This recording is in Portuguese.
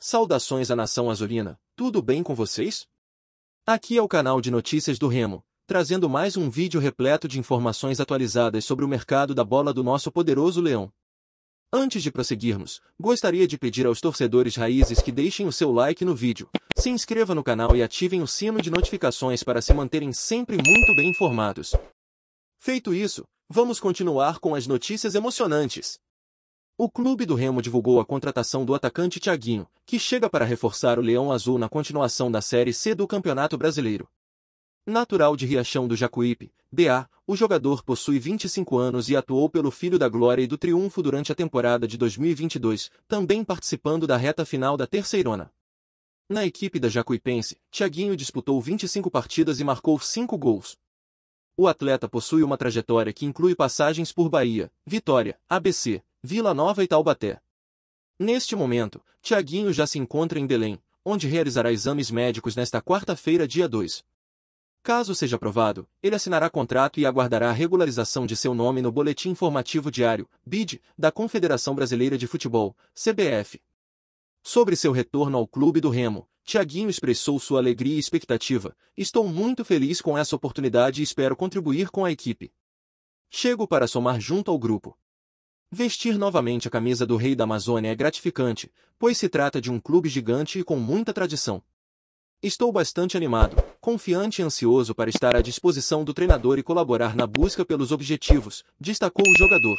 Saudações à nação azulina, tudo bem com vocês? Aqui é o canal de notícias do Remo, trazendo mais um vídeo repleto de informações atualizadas sobre o mercado da bola do nosso poderoso leão. Antes de prosseguirmos, gostaria de pedir aos torcedores raízes que deixem o seu like no vídeo, se inscreva no canal e ativem o sino de notificações para se manterem sempre muito bem informados. Feito isso, vamos continuar com as notícias emocionantes. O Clube do Remo divulgou a contratação do atacante Thiaguinho, que chega para reforçar o Leão Azul na continuação da Série C do Campeonato Brasileiro. Natural de Riachão do Jacuípe, BA, o jogador possui 25 anos e atuou pelo Filho da Glória e do Triunfo durante a temporada de 2022, também participando da reta final da Terceirona. Na equipe da Jacuipense, Thiaguinho disputou 25 partidas e marcou 5 gols, o atleta possui uma trajetória que inclui passagens por Bahia, Vitória, ABC, Vila Nova e Taubaté. Neste momento, Tiaguinho já se encontra em Belém, onde realizará exames médicos nesta quarta-feira, dia 2. Caso seja aprovado, ele assinará contrato e aguardará a regularização de seu nome no Boletim Informativo Diário, BID, da Confederação Brasileira de Futebol, CBF. Sobre seu retorno ao clube do Remo, Tiaguinho expressou sua alegria e expectativa. Estou muito feliz com essa oportunidade e espero contribuir com a equipe. Chego para somar junto ao grupo. Vestir novamente a camisa do rei da Amazônia é gratificante, pois se trata de um clube gigante e com muita tradição. Estou bastante animado, confiante e ansioso para estar à disposição do treinador e colaborar na busca pelos objetivos, destacou o jogador.